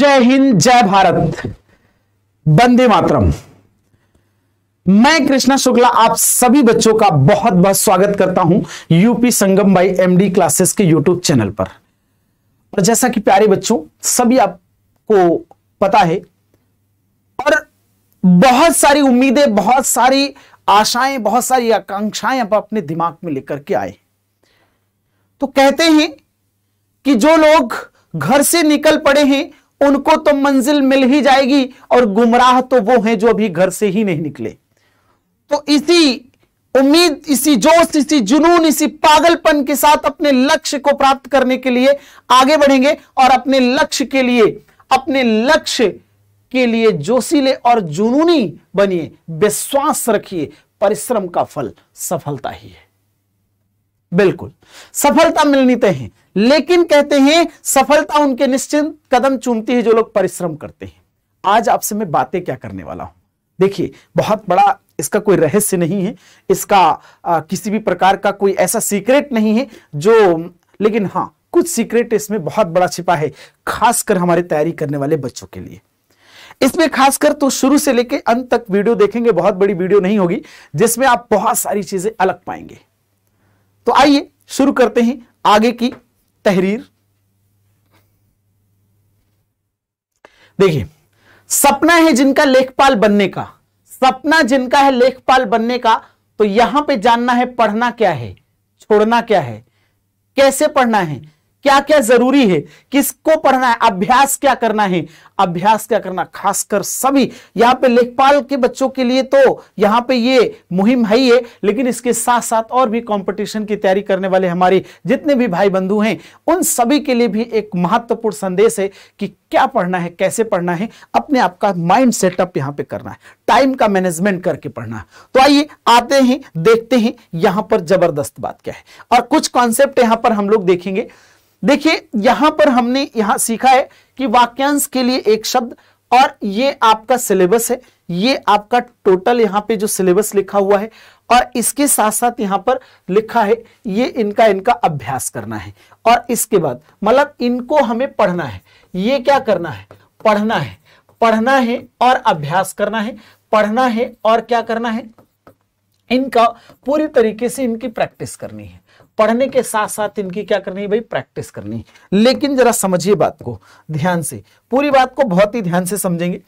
जय हिंद जय भारत बंदे मातरम मैं कृष्णा शुक्ला आप सभी बच्चों का बहुत बहुत स्वागत करता हूं UP Sangam by MD classes के यूट्यूब चैनल पर और जैसा कि प्यारे बच्चों सभी आपको पता है और बहुत सारी उम्मीदें बहुत सारी आशाएं बहुत सारी आकांक्षाएं आप अपने दिमाग में लेकर के आए तो कहते हैं कि जो लोग घर से निकल पड़े हैं उनको तो मंजिल मिल ही जाएगी और गुमराह तो वो हैं जो अभी घर से ही नहीं निकले तो इसी उम्मीद इसी जोश इसी जुनून इसी पागलपन के साथ अपने लक्ष्य को प्राप्त करने के लिए आगे बढ़ेंगे और अपने लक्ष्य के लिए अपने लक्ष्य के लिए जोशीले और जुनूनी बनिए विश्वास रखिए परिश्रम का फल सफलता ही है बिल्कुल सफलता मिलनी तय तो है लेकिन कहते हैं सफलता उनके निश्चित कदम चूमती है जो लोग परिश्रम करते हैं आज आपसे मैं बातें क्या करने वाला हूं देखिए बहुत बड़ा इसका कोई रहस्य नहीं है इसका आ, किसी भी प्रकार का कोई ऐसा सीक्रेट नहीं है जो लेकिन हाँ कुछ सीक्रेट इसमें बहुत बड़ा छिपा है खासकर हमारे तैयारी करने वाले बच्चों के लिए इसमें खासकर तो शुरू से लेकर अंत तक वीडियो देखेंगे बहुत बड़ी वीडियो नहीं होगी जिसमें आप बहुत सारी चीजें अलग पाएंगे तो आइए शुरू करते हैं आगे की तहरीर देखिए सपना है जिनका लेखपाल बनने का सपना जिनका है लेखपाल बनने का तो यहां पे जानना है पढ़ना क्या है छोड़ना क्या है कैसे पढ़ना है क्या क्या जरूरी है किसको पढ़ना है अभ्यास क्या करना है अभ्यास क्या करना खासकर सभी यहाँ पे लेखपाल के बच्चों के लिए तो यहाँ पे ये मुहिम है ही है लेकिन इसके साथ साथ और भी कंपटीशन की तैयारी करने वाले हमारे जितने भी भाई बंधु हैं उन सभी के लिए भी एक महत्वपूर्ण संदेश है कि क्या पढ़ना है कैसे पढ़ना है अपने आप का माइंड सेटअप यहां पर करना है टाइम का मैनेजमेंट करके पढ़ना है तो आइए आते हैं देखते हैं यहां पर जबरदस्त बात क्या है और कुछ कॉन्सेप्ट यहां पर हम लोग देखेंगे देखिए यहां पर हमने यहां सीखा है कि वाक्यांश के लिए एक शब्द और ये आपका सिलेबस है ये आपका टोटल यहाँ पे जो सिलेबस लिखा हुआ है और इसके साथ साथ यहां पर लिखा है ये इनका इनका अभ्यास करना है और इसके बाद मतलब इनको हमें पढ़ना है ये क्या करना है पढ़ना है पढ़ना है और अभ्यास करना है पढ़ना है और क्या करना है इनका पूरी तरीके से इनकी प्रैक्टिस करनी है पढ़ने के साथ साथ इनकी क्या करनी है भाई प्रैक्टिस करनी है लेकिन जरा समझिए बात को ध्यान से पूरी बात को बहुत ही ध्यान से समझेंगे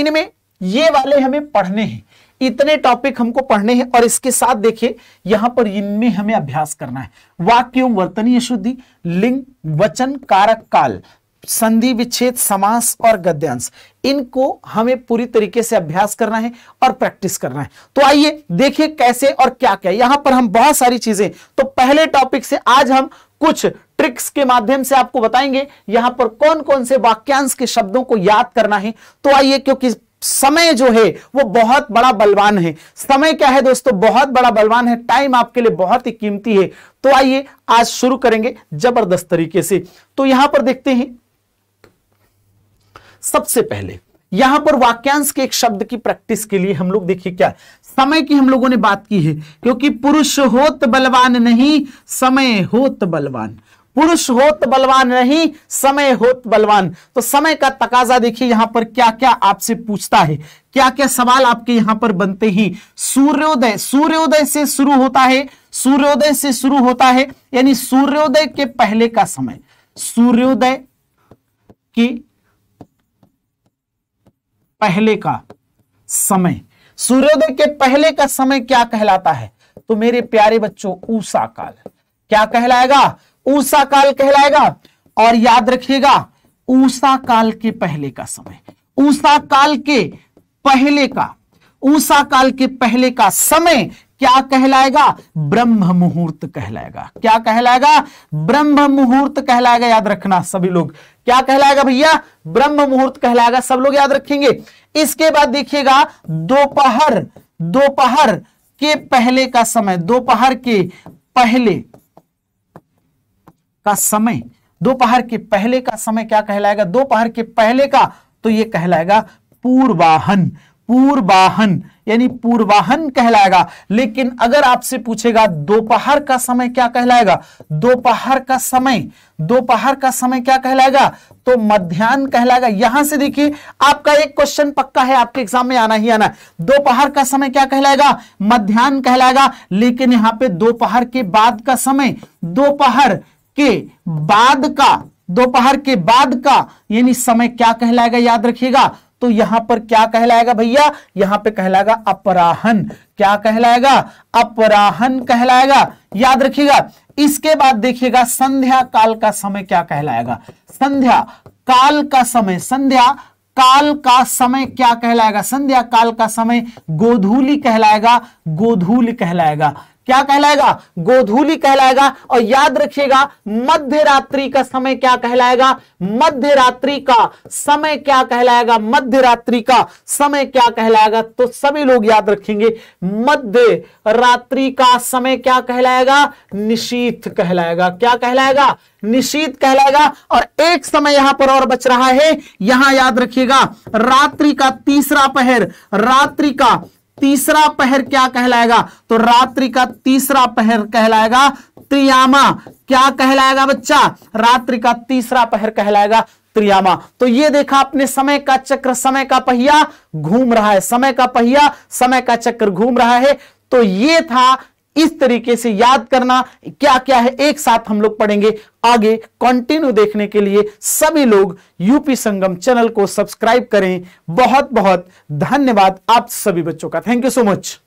इनमें ये वाले हमें पढ़ने हैं इतने टॉपिक हमको पढ़ने हैं और इसके साथ देखिए यहां पर इनमें हमें अभ्यास करना है वाक्यों वर्तनीय शुद्धि लिंग वचन कारक काल संधि विच्छेद समास और गद्यांश इनको हमें पूरी तरीके से अभ्यास करना है और प्रैक्टिस करना है तो आइए देखिए कैसे और क्या क्या यहां पर हम बहुत सारी चीजें तो पहले टॉपिक से आज हम कुछ ट्रिक्स के माध्यम से आपको बताएंगे यहां पर कौन कौन से वाक्यांश के शब्दों को याद करना है तो आइए क्योंकि समय जो है वो बहुत बड़ा बलवान है समय क्या है दोस्तों बहुत बड़ा बलवान है टाइम आपके लिए बहुत ही कीमती है तो आइए आज शुरू करेंगे जबरदस्त तरीके से तो यहां पर देखते हैं सबसे पहले यहां पर वाक्यांश के एक शब्द की प्रैक्टिस के लिए हम लोग देखिए क्या समय की हम लोगों ने बात की है क्योंकि पुरुष होत बलवान नहीं समय होत बलवान पुरुष होत बलवान नहीं समय होत बलवान तो समय का तकाजा देखिए यहां पर क्या क्या आपसे पूछता है क्या क्या सवाल आपके यहां पर बनते ही सूर्योदय सूर्योदय से शुरू होता है सूर्योदय से शुरू होता है यानी सूर्योदय के पहले का समय सूर्योदय की पहले का समय सूर्योदय के पहले का समय क्या कहलाता है तो मेरे प्यारे बच्चों ऊषा काल क्या कहलाएगा ऊषा काल कहलाएगा और याद रखिएगा ऊषा काल के पहले का समय ऊषा काल के पहले का ऊषा काल के पहले का समय क्या कहलाएगा ब्रह्म मुहूर्त कहलाएगा क्या कहलाएगा ब्रह्म मुहूर्त कहलाएगा याद रखना सभी लोग क्या कहलाएगा भैया ब्रह्म मुहूर्त कहलाएगा सब लोग याद रखेंगे इसके बाद देखिएगा दोपहर दोपहर के पहले का समय दोपहर के पहले का समय दोपहर के पहले का समय क्या कहलाएगा दोपहर के पहले का तो यह कहलाएगा पूर्वाहन पूर्वाहन यानी पूर्वाहन कहलाएगा लेकिन अगर आपसे पूछेगा दोपहर का समय क्या कहलाएगा दोपहर का समय दोपहर का समय क्या कहलाएगा तो मध्यान्ह कहलाएगा यहां से देखिए आपका एक क्वेश्चन पक्का है आपके एग्जाम में आना ही आना दोपहर का समय क्या कहलाएगा मध्यान्ह कहलाएगा लेकिन यहां पे दोपहर के बाद का समय दोपहर के बाद का दोपहर के बाद का यानी समय क्या कहलाएगा याद रखिएगा तो यहां पर क्या कहलाएगा भैया यहां पे कहलाएगा अपराहन क्या कहलाएगा अपराहन कहलाएगा याद रखिएगा इसके बाद देखिएगा संध्या काल का समय क्या कहलाएगा संध्या काल का समय संध्या काल का समय क्या कहलाएगा संध्या काल का समय गोधूली कहलाएगा गोधूल कहलाएगा क्या कहलाएगा गोधूली कहलाएगा और याद रखिएगा मध्य रात्रि का समय क्या कहलाएगा मध्य रात्रि का समय क्या कहलाएगा मध्य रात्रि का समय क्या कहलाएगा तो सभी लोग याद रखेंगे मध्य रात्रि का समय क्या कहलाएगा निशीत कहलाएगा क्या कहलाएगा निशीत कहलाएगा और एक समय यहां पर और बच रहा है यहां याद रखिएगा रात्रि का तीसरा पहर रात्रि का तीसरा पहर क्या कहलाएगा तो रात्रि का तीसरा पहर कहलाएगा त्रियामा क्या कहलाएगा बच्चा रात्रि का तीसरा पहर कहलाएगा त्रियामा तो ये देखा आपने समय का चक्र समय का पहिया घूम रहा है समय का पहिया समय का चक्र घूम रहा है तो ये था इस तरीके से याद करना क्या क्या है एक साथ हम लोग पढ़ेंगे आगे कंटिन्यू देखने के लिए सभी लोग यूपी संगम चैनल को सब्सक्राइब करें बहुत बहुत धन्यवाद आप सभी बच्चों का थैंक यू सो मच